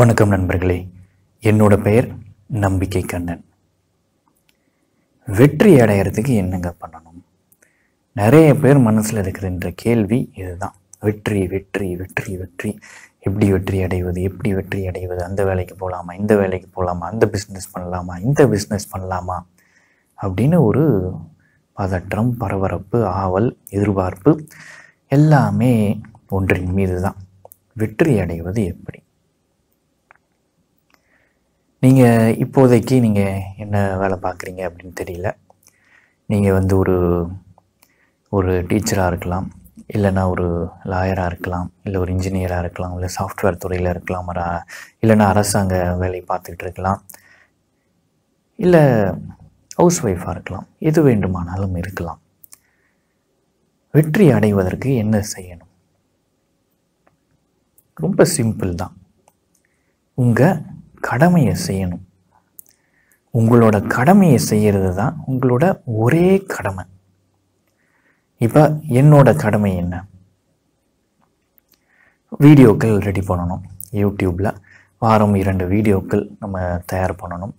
வணக்கம் நண்பர்களே என்னோட பெயர் நம்பிக்கை கண்ணன் வெற்றி அடையிறதுக்கு என்னங்க பண்ணணும் நிறைய பேர் மனசில் இருக்கிற கேள்வி இதுதான் வெற்றி வெற்றி வெற்றி வெற்றி எப்படி வெற்றி அடைவது எப்படி வெற்றி அடைவது அந்த வேலைக்கு போகலாமா இந்த வேலைக்கு போகலாமா அந்த பிஸ்னஸ் பண்ணலாமா இந்த பிஸ்னஸ் பண்ணலாமா அப்படின்னு ஒரு பதற்றம் பரபரப்பு ஆவல் எதிர்பார்ப்பு எல்லாமே ஒன்றின் மீது தான் வெற்றி அடைவது எப்படி நீங்கள் இப்போதைக்கு நீங்கள் என்ன வேலை பார்க்குறீங்க அப்படின்னு தெரியல நீங்கள் வந்து ஒரு ஒரு டீச்சராக இருக்கலாம் இல்லைனா ஒரு லாயராக இருக்கலாம் இல்லை ஒரு இன்ஜினியராக இருக்கலாம் இல்லை சாஃப்ட்வேர் துறையில் இருக்கலாம் இல்லைனா அரசாங்க வேலை பார்த்துக்கிட்டு இருக்கலாம் இல்லை ஹவுஸ் ஒய்ஃபாக இருக்கலாம் எது வேண்டுமானாலும் இருக்கலாம் வெற்றி அடைவதற்கு என்ன செய்யணும் ரொம்ப சிம்பிள் தான் உங்கள் கடமையை செய்யணும் உங்களோட கடமையை செய்கிறது தான் உங்களோட ஒரே கடமை இப்போ என்னோட கடமை என்ன வீடியோக்கள் ரெடி பண்ணணும் யூடியூப்பில் வாரம் இரண்டு வீடியோக்கள் நம்ம தயார் பண்ணணும்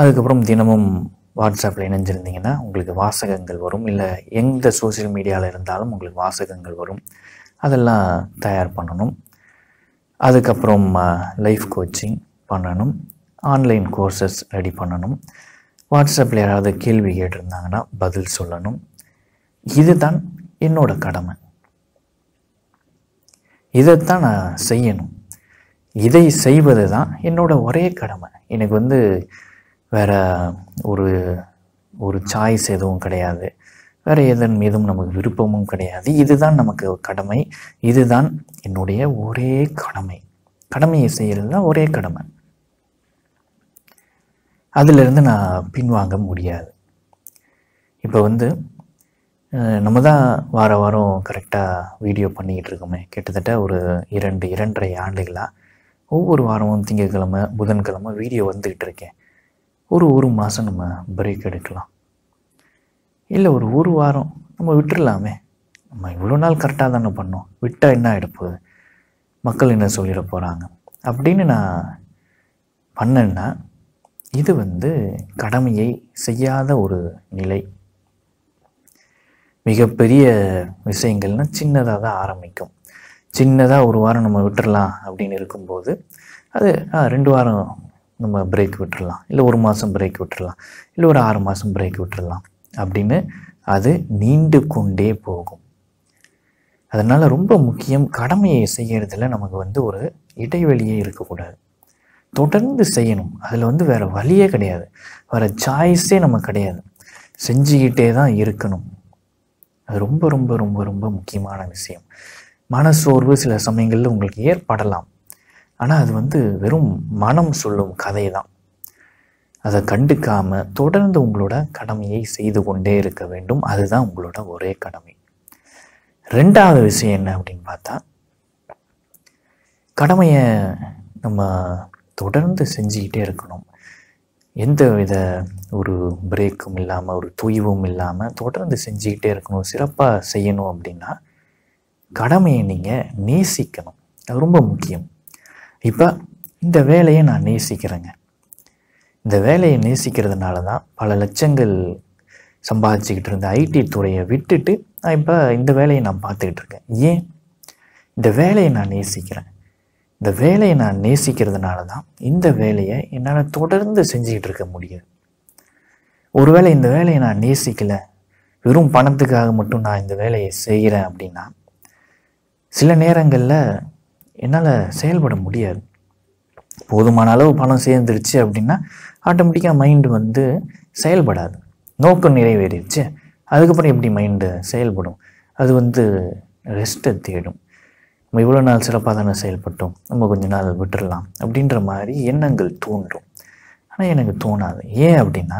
அதுக்கப்புறம் தினமும் வாட்ஸ்அப்பில் இணைஞ்சிருந்தீங்கன்னா உங்களுக்கு வாசகங்கள் வரும் இல்லை எந்த சோசியல் மீடியாவில் இருந்தாலும் உங்களுக்கு வாசகங்கள் வரும் அதெல்லாம் தயார் பண்ணணும் அதுக்கப்புறம் லைஃப் கோச்சிங் பண்ணணும் ஆன்லைன் கோர்சஸ் ரெடி பண்ணணும் வாட்ஸ்அப்பில் யாராவது கேள்வி கேட்டிருந்தாங்கன்னா பதில் சொல்லணும் இதுதான் என்னோட கடமை இதைத்தான் நான் செய்யணும் இதை செய்வது தான் என்னோட ஒரே கடமை எனக்கு வந்து வேறு ஒரு ஒரு சாய்ஸ் எதுவும் கிடையாது வேறு எதன் மீதும் நமக்கு விருப்பமும் கிடையாது இதுதான் நமக்கு கடமை இதுதான் என்னுடைய ஒரே கடமை கடமையை செய்கிறது தான் ஒரே கடமை அதிலிருந்து நான் பின்வாங்க முடியாது இப்போ வந்து நம்ம தான் வார வாரம் கரெக்டாக வீடியோ பண்ணிக்கிட்டு இருக்கோமே கிட்டத்தட்ட ஒரு இரண்டு இரண்டரை ஆண்டுகளாக ஒவ்வொரு வாரமும் திங்கட்கிழமை புதன்கிழமை வீடியோ வந்துக்கிட்டு இருக்கேன் ஒரு ஒரு மாதம் நம்ம பிரேக் எடுக்கலாம் இல்லை ஒரு ஒரு வாரம் நம்ம விட்டுடலாமே நம்ம இவ்வளோ நாள் கரெக்டாக தானே பண்ணோம் விட்டால் என்ன ஆகிடப்போகுது மக்கள் என்ன சொல்லிட போகிறாங்க அப்படின்னு நான் பண்ணேன்னா இது வந்து கடமையை செய்யாத ஒரு நிலை மிகப்பெரிய விஷயங்கள்னா சின்னதாக தான் ஆரம்பிக்கும் சின்னதாக ஒரு வாரம் நம்ம விட்டுறலாம் அப்படின்னு இருக்கும்போது அது ரெண்டு வாரம் நம்ம பிரேக் விட்டுடலாம் இல்லை ஒரு மாதம் பிரேக் விட்டுடலாம் இல்லை ஒரு ஆறு மாதம் பிரேக் விட்டுறலாம் அப்படின்னு அது நீண்டு கொண்டே போகும் அதனால் ரொம்ப முக்கியம் கடமையை செய்கிறதுல நமக்கு வந்து ஒரு இடைவெளியே இருக்கக்கூடாது தொடர்ந்து செய்யணும் அதில் வந்து வேறு வழியே கிடையாது வேறு சாய்ஸே நம்ம கிடையாது செஞ்சுக்கிட்டே தான் இருக்கணும் அது ரொம்ப ரொம்ப ரொம்ப ரொம்ப முக்கியமான விஷயம் மனசோர்வு சில சமயங்களில் உங்களுக்கு ஏற்படலாம் ஆனால் அது வந்து வெறும் மனம் சொல்லும் கதை தான் அதை கண்டுக்காமல் தொடர்ந்து உங்களோட கடமையை செய்து கொண்டே இருக்க வேண்டும் அதுதான் உங்களோட ஒரே கடமை ரெண்டாவது விஷயம் என்ன அப்படின்னு பார்த்தா கடமையை நம்ம தொடர்ந்து செஞ்சுக்கிட்டே இருக்கணும் எந்த வித ஒரு பிரேக்கும் இல்லாமல் ஒரு தூய்வும் இல்லாமல் தொடர்ந்து செஞ்சுக்கிட்டே இருக்கணும் சிறப்பாக செய்யணும் அப்படின்னா கடமையை நீங்கள் நேசிக்கணும் அது ரொம்ப முக்கியம் இப்போ இந்த வேலையை நான் நேசிக்கிறேங்க இந்த வேலையை நேசிக்கிறதுனால தான் பல லட்சங்கள் சம்பாதிச்சுக்கிட்டு இருந்த ஐடி துறையை விட்டுட்டு நான் இப்போ இந்த வேலையை நான் பார்த்துக்கிட்டு இருக்கேன் ஏன் இந்த வேலையை நான் நேசிக்கிறேன் இந்த வேலையை நான் நேசிக்கிறதுனால தான் இந்த வேலையை என்னால் தொடர்ந்து செஞ்சுக்கிட்டு இருக்க முடியுது ஒருவேளை இந்த வேலையை நான் நேசிக்கலை வெறும் பணத்துக்காக மட்டும் நான் இந்த வேலையை செய்கிறேன் அப்படின்னா சில நேரங்களில் என்னால் செயல்பட முடியாது போதுமான அளவு பணம் சேர்ந்துருச்சு அப்படின்னா ஆட்டோமேட்டிக்காக மைண்டு வந்து செயல்படாது நோக்கம் நிறைவேறிடுச்சு அதுக்கப்புறம் எப்படி மைண்டு செயல்படும் அது வந்து ரெஸ்ட்டை தேடும் நம்ம இவ்வளோ நாள் சிறப்பாக தானே செயல்பட்டோம் நம்ம கொஞ்ச நாள் விட்டுடலாம் அப்படின்ற மாதிரி எண்ணங்கள் தோன்றும் ஆனால் எனக்கு தோணாது ஏன் அப்படின்னா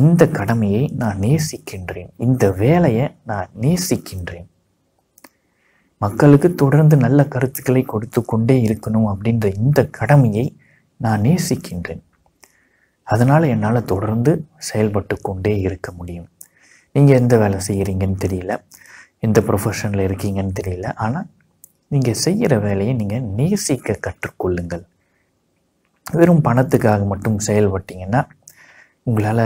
இந்த கடமையை நான் நேசிக்கின்றேன் இந்த வேலையை நான் நேசிக்கின்றேன் மக்களுக்கு தொடர்ந்து நல்ல கருத்துக்களை கொடுத்து கொண்டே இருக்கணும் அப்படின்ற இந்த கடமையை நான் நேசிக்கின்றேன் அதனால் என்னால் தொடர்ந்து செயல்பட்டு கொண்டே இருக்க முடியும் நீங்கள் எந்த வேலை செய்கிறீங்கன்னு தெரியல எந்த ப்ரொஃபஷனில் இருக்கீங்கன்னு தெரியல ஆனால் நீங்கள் செய்கிற வேலையை நீங்கள் நேசிக்க கற்றுக்கொள்ளுங்கள் வெறும் பணத்துக்காக மட்டும் செயல்பட்டீங்கன்னா உங்களால்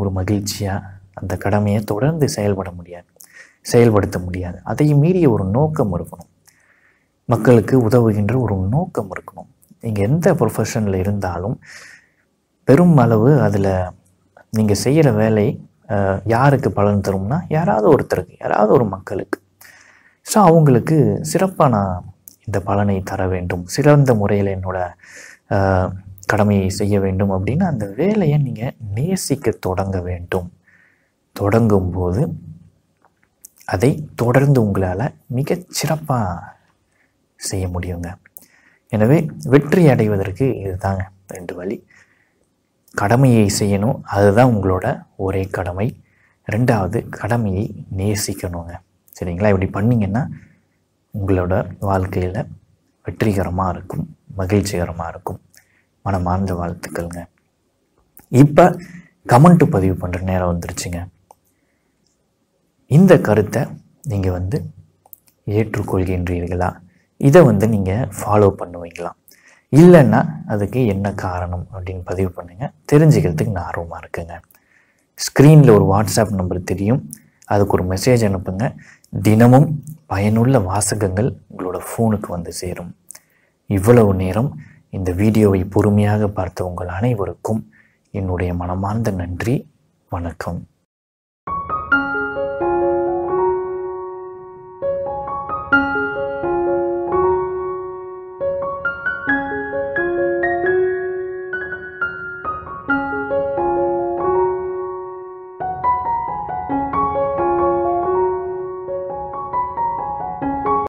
ஒரு மகிழ்ச்சியாக அந்த கடமையை தொடர்ந்து செயல்பட முடியாது செயல்படுத்த முடியாது அதையும் மீறிய ஒரு நோக்கம் இருக்கணும் மக்களுக்கு உதவுகின்ற ஒரு நோக்கம் இருக்கணும் நீங்கள் எந்த ப்ரொஃபஷனில் இருந்தாலும் பெரும் அளவு அதில் நீங்கள் செய்கிற வேலை யாருக்கு பலன் தரும்னா யாராவது ஒருத்தருக்கு யாராவது ஒரு மக்களுக்கு ஸோ அவங்களுக்கு சிறப்பாக நான் இந்த பலனை தர வேண்டும் சிறந்த முறையில் என்னோட கடமையை செய்ய வேண்டும் அப்படின்னு அந்த வேலையை நீங்கள் நேசிக்க தொடங்க வேண்டும் தொடங்கும்போது அதை தொடர்ந்து உங்களால் மிக சிறப்பாக செய்ய முடியுங்க எனவே வெற்றி அடைவதற்கு இதுதாங்க ரெண்டு வழி கடமையை செய்யணும் அதுதான் உங்களோட ஒரே கடமை ரெண்டாவது கடமையை நேசிக்கணுங்க சரிங்களா இப்படி பண்ணிங்கன்னா உங்களோட வாழ்க்கையில் வெற்றிகரமாக இருக்கும் மகிழ்ச்சிகரமாக இருக்கும் மனமார்ந்த வாழ்த்துக்கள்ங்க இப்போ கமெண்ட் பதிவு பண்ணுற நேரம் வந்துருச்சுங்க இந்த கருத்தை நீங்கள் வந்து ஏற்றுக்கொள்கின்றீர்களா இதை வந்து நீங்கள் ஃபாலோ பண்ணுவீங்களா இல்லைன்னா அதுக்கு என்ன காரணம் அப்படின்னு பதிவு பண்ணுங்கள் தெரிஞ்சுக்கிறதுக்கு நான் ஆர்வமாக இருக்குங்க ஸ்க்ரீனில் ஒரு வாட்ஸ்அப் நம்பர் தெரியும் அதுக்கு ஒரு மெசேஜ் அனுப்புங்க தினமும் பயனுள்ள வாசகங்கள் உங்களோட ஃபோனுக்கு வந்து சேரும் இவ்வளவு நேரம் இந்த வீடியோவை பொறுமையாக பார்த்த உங்கள் அனைவருக்கும் என்னுடைய மனமார்ந்த நன்றி வணக்கம்